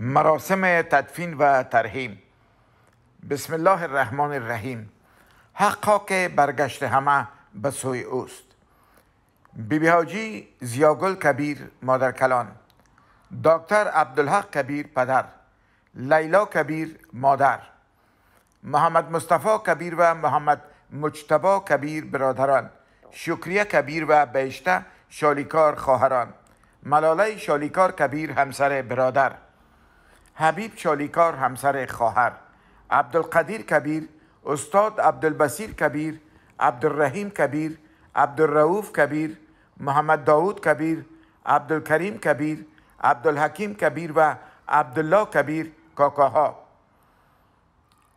مراسم تدفین و ترحیم بسم الله الرحمن الرحیم حقا که برگشت همه به سوی اوست بیبی هاجی زیاگل کبیر مادر کلان دکتر عبدالحق کبیر پدر لیلا کبیر مادر محمد مصطفی کبیر و محمد مجتبا کبیر برادران شکریه کبیر و بهشته شالیکار خواهران ملاله شالیکار کبیر همسر برادر حبیب چالیکار همسر خواهر عبدالقدیر کبیر استاد عبدالبسیر کبیر عبدالرحیم کبیر عبدالرعوف کبیر محمد داوود کبیر عبدالکریم کبیر عبدالحکیم کبیر و عبدالله کبیر کاکاها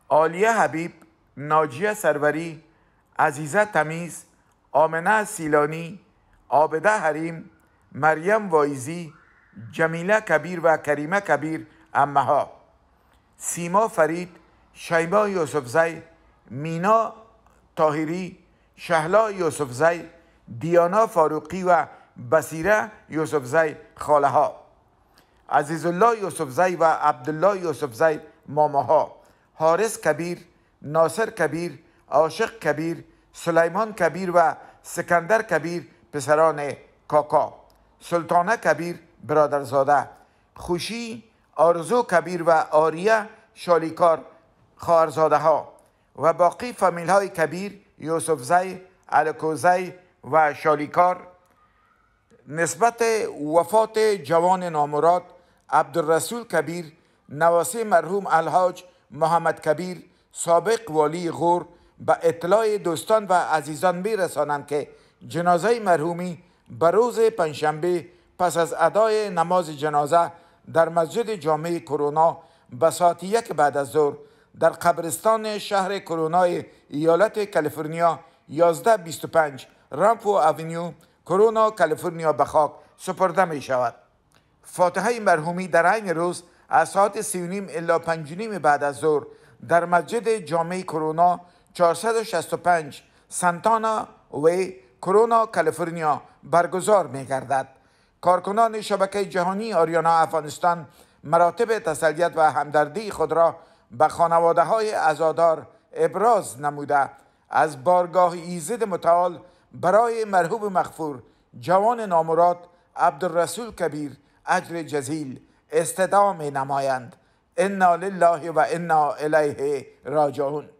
آلیه حبیب ناجیه سروری عزیزه تمیز آمنه سیلانی آبده حریم مریم وایزی جمیله کبیر و کریمه کبیر امه سیما فرید شیما زی مینا تاهیری شهلا یوسف زی دیانا فاروقی و بسیره زی خاله ها عزیز الله زی و عبدالله زی ماما ها حارس کبیر ناصر کبیر عاشق کبیر سلیمان کبیر و سکندر کبیر پسران کاکا سلطانه کبیر برادرزاده خوشی آرزو کبیر و آریه شالیکار خارزاده ها و باقی فامیل های کبیر یوسف زی، زی و شالیکار نسبت وفات جوان نامراد عبدالرسول کبیر نواسه مرحوم الحاج محمد کبیر سابق والی غور به اطلاع دوستان و عزیزان رسانند که جنازه مرحومی به روز پنجشنبه پس از ادای نماز جنازه در مسجد جامعه کرونا به ساعت یک بعد از ظهر در قبرستان شهر کرونا ایالت کالیفرنیا 1125 رامپو اونیو کرونا کالیفرنیا به خاک سپرده می شود فاتحه مرحومی در عین روز از ساعت سی نیم الا پنج نیم بعد از ظهر در مسجد جامع کرونا 465 سنتانا وی کرونا کالیفرنیا برگزار می گردد کارکنان شبکه جهانی آریانا افغانستان مراتب تسلیت و همدردی خود را به خانواده های ازادار ابراز نموده از بارگاه ایزد متعال برای مرحوب مغفور جوان نامراد عبدالرسول کبیر اجر جزیل استدام نمایند انا لله و انا الیه راجعون